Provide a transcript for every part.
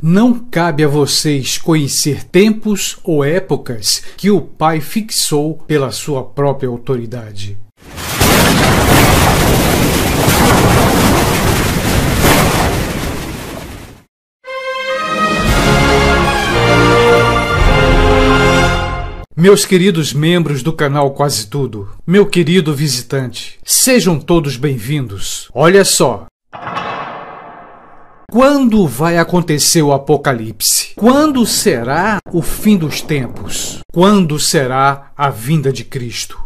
Não cabe a vocês conhecer tempos ou épocas que o Pai fixou pela sua própria autoridade. Meus queridos membros do canal Quase Tudo, meu querido visitante, sejam todos bem-vindos. Olha só! Quando vai acontecer o apocalipse? Quando será o fim dos tempos? Quando será a vinda de Cristo?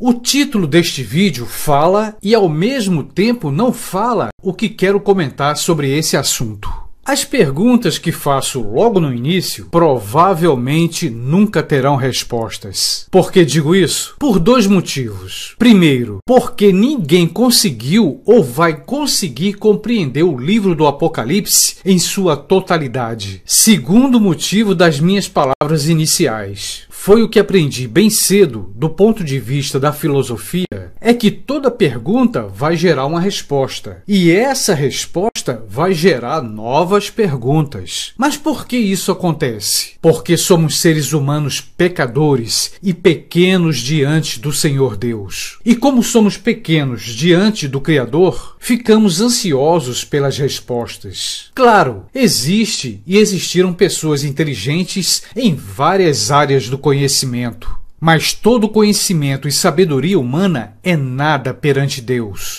O título deste vídeo fala e ao mesmo tempo não fala o que quero comentar sobre esse assunto. As perguntas que faço logo no início provavelmente nunca terão respostas. Por que digo isso? Por dois motivos. Primeiro, porque ninguém conseguiu ou vai conseguir compreender o livro do Apocalipse em sua totalidade. Segundo motivo das minhas palavras iniciais foi o que aprendi bem cedo do ponto de vista da filosofia, é que toda pergunta vai gerar uma resposta. E essa resposta vai gerar novas perguntas. Mas por que isso acontece? Porque somos seres humanos pecadores e pequenos diante do Senhor Deus. E como somos pequenos diante do Criador, ficamos ansiosos pelas respostas. Claro, existe e existiram pessoas inteligentes em várias áreas do conhecimento conhecimento. Mas todo conhecimento e sabedoria humana é nada perante Deus.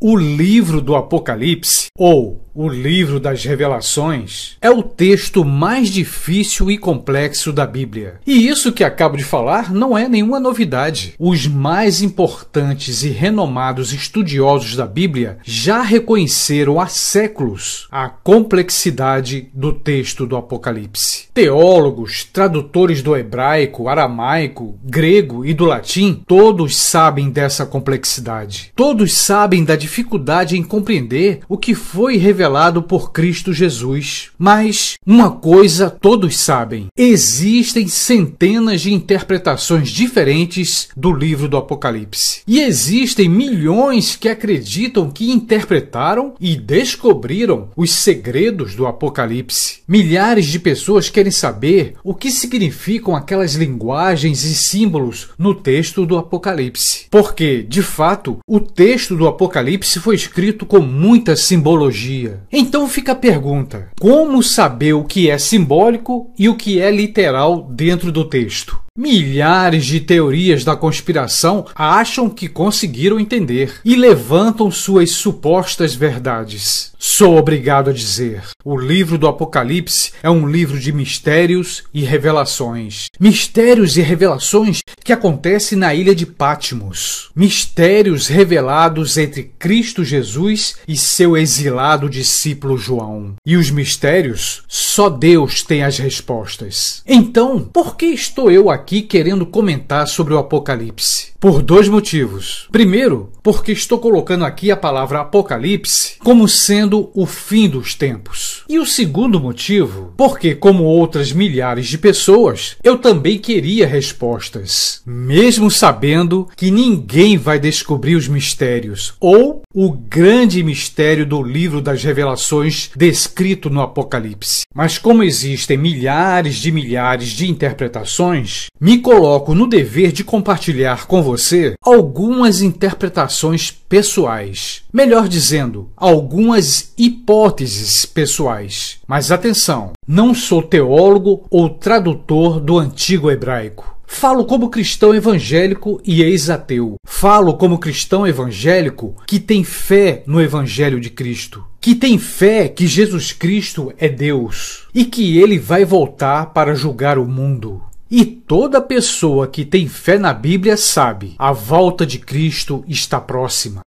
O livro do Apocalipse, ou o livro das Revelações, é o texto mais difícil e complexo da Bíblia. E isso que acabo de falar não é nenhuma novidade. Os mais importantes e renomados estudiosos da Bíblia já reconheceram há séculos a complexidade do texto do Apocalipse. Teólogos, tradutores do hebraico, aramaico, grego e do latim, todos sabem dessa complexidade. Todos sabem da dificuldade em compreender o que foi revelado revelado por Cristo Jesus. Mas uma coisa todos sabem: existem centenas de interpretações diferentes do livro do Apocalipse. E existem milhões que acreditam que interpretaram e descobriram os segredos do Apocalipse. Milhares de pessoas querem saber o que significam aquelas linguagens e símbolos no texto do Apocalipse. Porque, de fato, o texto do Apocalipse foi escrito com muita simbologia então fica a pergunta: como saber o que é simbólico e o que é literal dentro do texto? Milhares de teorias da conspiração acham que conseguiram entender e levantam suas supostas verdades. Sou obrigado a dizer: o livro do Apocalipse é um livro de mistérios e revelações. Mistérios e revelações que acontecem na ilha de Patmos. Mistérios revelados entre Cristo Jesus e seu exilado discípulo João. E os mistérios, só Deus tem as respostas. Então, por que estou eu aqui? aqui querendo comentar sobre o Apocalipse. Por dois motivos. Primeiro, porque estou colocando aqui a palavra Apocalipse como sendo o fim dos tempos. E o segundo motivo, porque, como outras milhares de pessoas, eu também queria respostas, mesmo sabendo que ninguém vai descobrir os mistérios ou o grande mistério do livro das revelações descrito no Apocalipse. Mas, como existem milhares de milhares de interpretações, me coloco no dever de compartilhar com você algumas interpretações pessoais. Melhor dizendo, algumas hipóteses pessoais. Mas atenção, não sou teólogo ou tradutor do antigo hebraico. Falo como cristão evangélico e ex-ateu. Falo como cristão evangélico que tem fé no Evangelho de Cristo, que tem fé que Jesus Cristo é Deus e que ele vai voltar para julgar o mundo. E toda pessoa que tem fé na Bíblia sabe: a volta de Cristo está próxima.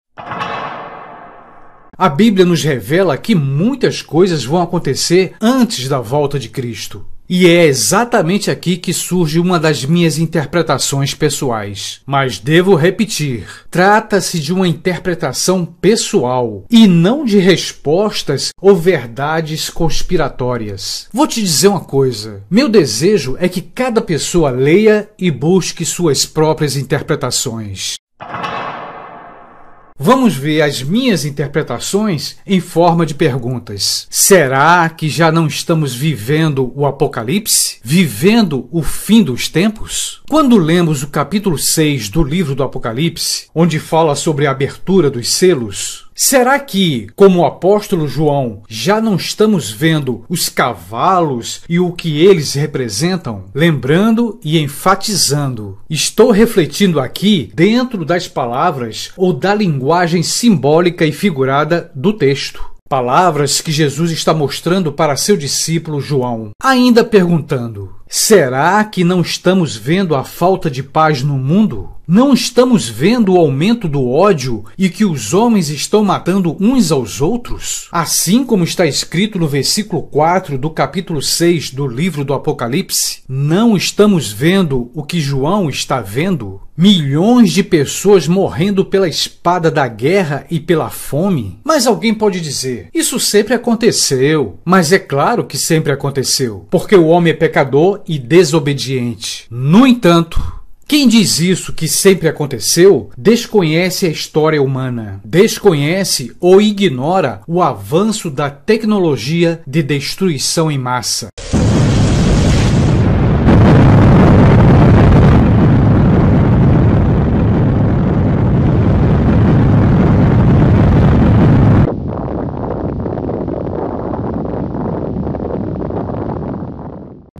A Bíblia nos revela que muitas coisas vão acontecer antes da volta de Cristo. E é exatamente aqui que surge uma das minhas interpretações pessoais. Mas devo repetir: trata-se de uma interpretação pessoal e não de respostas ou verdades conspiratórias. Vou te dizer uma coisa: meu desejo é que cada pessoa leia e busque suas próprias interpretações. Vamos ver as minhas interpretações em forma de perguntas. Será que já não estamos vivendo o Apocalipse? Vivendo o fim dos tempos? Quando lemos o capítulo 6 do livro do Apocalipse, onde fala sobre a abertura dos selos, Será que, como o apóstolo João, já não estamos vendo os cavalos e o que eles representam? Lembrando e enfatizando, estou refletindo aqui dentro das palavras ou da linguagem simbólica e figurada do texto. Palavras que Jesus está mostrando para seu discípulo João, ainda perguntando: Será que não estamos vendo a falta de paz no mundo? Não estamos vendo o aumento do ódio e que os homens estão matando uns aos outros? Assim como está escrito no versículo 4 do capítulo 6 do livro do Apocalipse, não estamos vendo o que João está vendo? Milhões de pessoas morrendo pela espada da guerra e pela fome? Mas alguém pode dizer: isso sempre aconteceu. Mas é claro que sempre aconteceu, porque o homem é pecador e desobediente. No entanto, quem diz isso que sempre aconteceu desconhece a história humana, desconhece ou ignora o avanço da tecnologia de destruição em massa.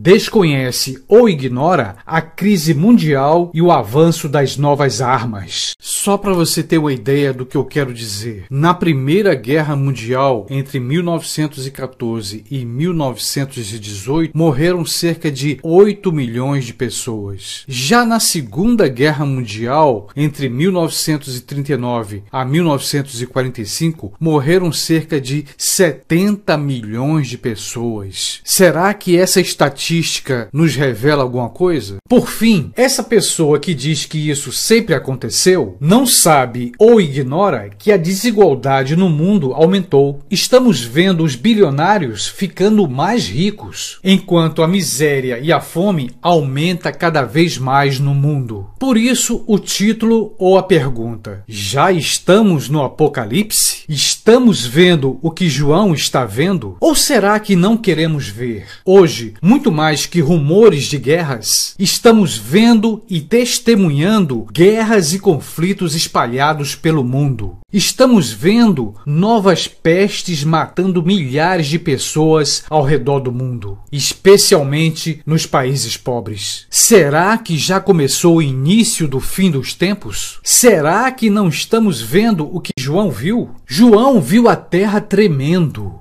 desconhece ou ignora a crise mundial e o avanço das novas armas. Só para você ter uma ideia do que eu quero dizer, na Primeira Guerra Mundial, entre 1914 e 1918, morreram cerca de 8 milhões de pessoas. Já na Segunda Guerra Mundial, entre 1939 a 1945, morreram cerca de 70 milhões de pessoas. Será que essa estatística estatística nos revela alguma coisa? Por fim, essa pessoa que diz que isso sempre aconteceu não sabe ou ignora que a desigualdade no mundo aumentou. Estamos vendo os bilionários ficando mais ricos, enquanto a miséria e a fome aumenta cada vez mais no mundo. Por isso, o título ou a pergunta: Já estamos no apocalipse? Estamos vendo o que João está vendo? Ou será que não queremos ver? Hoje, muito mais mais que rumores de guerras, estamos vendo e testemunhando guerras e conflitos espalhados pelo mundo. Estamos vendo novas pestes matando milhares de pessoas ao redor do mundo, especialmente nos países pobres. Será que já começou o início do fim dos tempos? Será que não estamos vendo o que João viu? João viu a terra tremendo.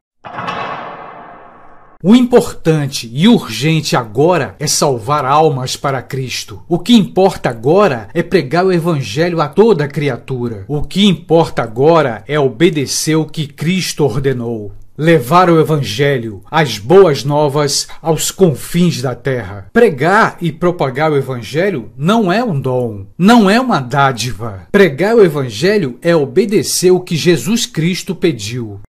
O importante e urgente agora é salvar almas para Cristo. O que importa agora é pregar o Evangelho a toda criatura. O que importa agora é obedecer o que Cristo ordenou. Levar o Evangelho, as boas novas, aos confins da terra. Pregar e propagar o Evangelho não é um dom, não é uma dádiva. Pregar o Evangelho é obedecer o que Jesus Cristo pediu.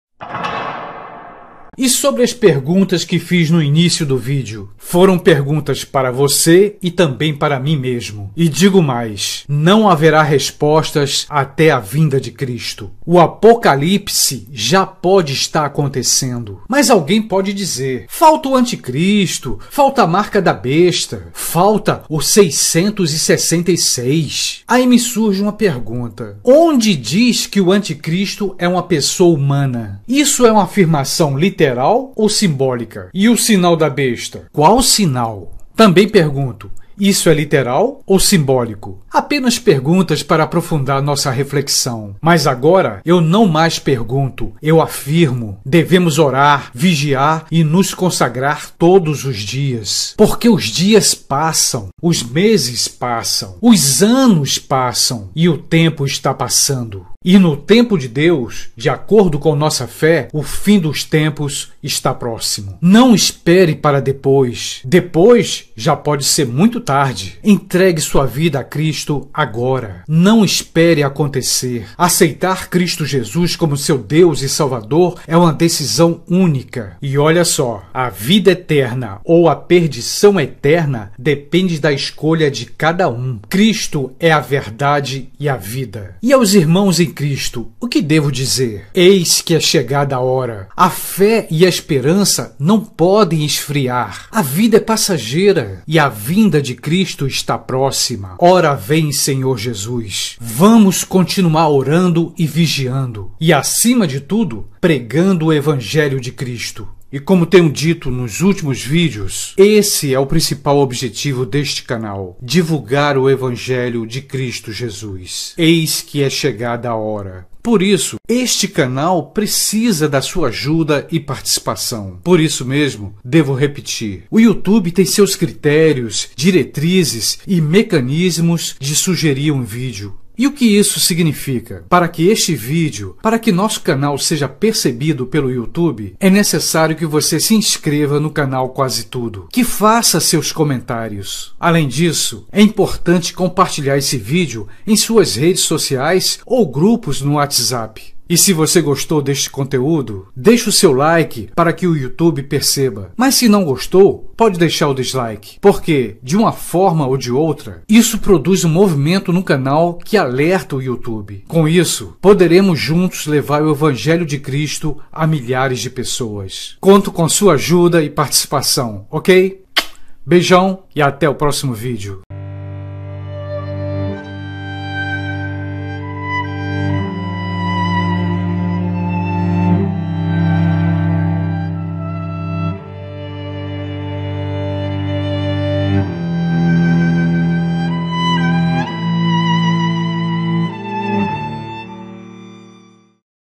E sobre as perguntas que fiz no início do vídeo? Foram perguntas para você e também para mim mesmo. E digo mais: não haverá respostas até a vinda de Cristo. O apocalipse já pode estar acontecendo. Mas alguém pode dizer: falta o anticristo, falta a marca da besta, falta o 666. Aí me surge uma pergunta: onde diz que o anticristo é uma pessoa humana? Isso é uma afirmação literal literal ou simbólica? E o sinal da besta? Qual sinal? Também pergunto. Isso é literal ou simbólico? Apenas perguntas para aprofundar nossa reflexão. Mas agora eu não mais pergunto, eu afirmo. Devemos orar, vigiar e nos consagrar todos os dias. Porque os dias passam, os meses passam, os anos passam e o tempo está passando. E no tempo de Deus, de acordo com nossa fé, o fim dos tempos está próximo. Não espere para depois. Depois já pode ser muito tarde. Entregue sua vida a Cristo agora. Não espere acontecer. Aceitar Cristo Jesus como seu Deus e Salvador é uma decisão única. E olha só, a vida eterna ou a perdição eterna depende da escolha de cada um. Cristo é a verdade e a vida. E aos irmãos em Cristo, o que devo dizer? Eis que é chegada a hora. A fé e a esperança não podem esfriar. A vida é passageira e a vinda de Cristo está próxima. Ora vem, Senhor Jesus. Vamos continuar orando e vigiando e, acima de tudo, pregando o Evangelho de Cristo. E como tenho dito nos últimos vídeos, esse é o principal objetivo deste canal: divulgar o Evangelho de Cristo Jesus. Eis que é chegada a hora. Por isso, este canal precisa da sua ajuda e participação. Por isso mesmo, devo repetir: o YouTube tem seus critérios, diretrizes e mecanismos de sugerir um vídeo. E o que isso significa? Para que este vídeo, para que nosso canal seja percebido pelo YouTube, é necessário que você se inscreva no canal Quase Tudo, que faça seus comentários. Além disso, é importante compartilhar esse vídeo em suas redes sociais ou grupos no WhatsApp. E se você gostou deste conteúdo, deixe o seu like para que o YouTube perceba. Mas se não gostou, pode deixar o dislike, porque de uma forma ou de outra, isso produz um movimento no canal que alerta o YouTube. Com isso, poderemos juntos levar o evangelho de Cristo a milhares de pessoas. Conto com sua ajuda e participação, OK? Beijão e até o próximo vídeo.